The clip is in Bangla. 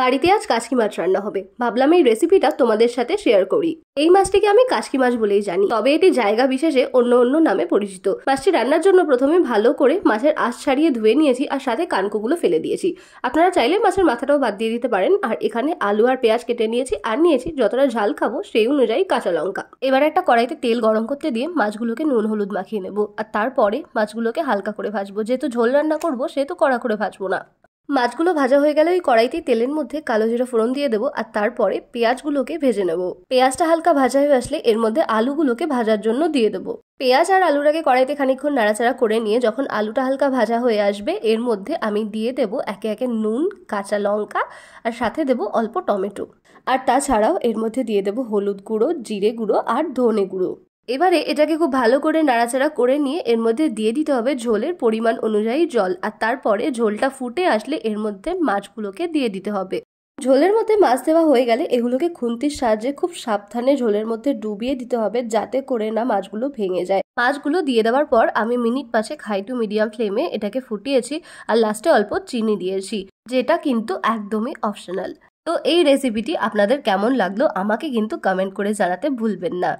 বাড়িতে আজ কাশকি মাছ রান্না হবে ভাবলাম এই রেসিপিটা তোমাদের সাথে শেয়ার করি এই মাছটিকে আমি কাশকি মাছ বলেই জানি তবে এটি জায়গা বিশেষে অন্য অন্য নামে পরিচিত মাছটি রান্নার জন্য প্রথমে ভালো করে মাছের আশ ছাড়িয়ে ধুয়ে নিয়েছি আর সাথে কানকুগুলো ফেলে দিয়েছি আপনারা চাইলে মাছের মাথাটাও বাদ দিয়ে দিতে পারেন আর এখানে আলু আর পেঁয়াজ কেটে নিয়েছি আর নিয়েছি যতটা ঝাল খাবো সেই অনুযায়ী কাঁচা লঙ্কা এবার একটা কড়াইতে তেল গরম করতে দিয়ে মাছগুলোকে নুন হলুদ মাখিয়ে নেবো আর তারপরে মাছগুলোকে হালকা করে ভাজবো যেহেতু ঝোল রান্না করবো সেহেতু কড়া করে ভাজবো না মাছগুলো ভাজা হয়ে গেলে ওই কড়াইতে তেলের মধ্যে কালো জিরা ফোড়ন দিয়ে দেবো আর তারপরে পেঁয়াজগুলোকে ভেজে নেব পেঁয়াজটা হালকা ভাজা হয়ে আসলে এর মধ্যে আলুগুলোকে ভাজার জন্য দিয়ে দেবো পেঁয়াজ আর আলুটাকে কড়াইতে খানিক্ষণ নাড়াচাড়া করে নিয়ে যখন আলুটা হালকা ভাজা হয়ে আসবে এর মধ্যে আমি দিয়ে দেব একে একে নুন কাঁচা লঙ্কা আর সাথে দেব অল্প টমেটো আর তাছাড়াও এর মধ্যে দিয়ে দেব হলুদ গুঁড়ো জিরে গুঁড়ো আর ধনে গুঁড়ো এবারে এটাকে খুব ভালো করে নাড়াচাড়া করে নিয়ে এর মধ্যে দিয়ে দিতে হবে ঝোলের পরিমাণ অনুযায়ী জল আর তারপরে ঝোলটা ফুটে আসলে এর মধ্যে মাছগুলোকে দিয়ে দিতে হবে ঝোলের মধ্যে মাছ দেওয়া হয়ে গেলে এগুলোকে খুন্তির সাহায্যে খুব সাবধানে ঝোলের মধ্যে ডুবিয়ে দিতে হবে যাতে করে না মাছগুলো ভেঙে যায় মাছগুলো দিয়ে দেওয়ার পর আমি মিনিট পাশে খাই টু মিডিয়াম ফ্লেমে এটাকে ফুটিয়েছি আর লাস্টে অল্প চিনি দিয়েছি যেটা কিন্তু একদমই অপশনাল তো এই রেসিপিটি আপনাদের কেমন লাগলো আমাকে কিন্তু কমেন্ট করে জানাতে ভুলবেন না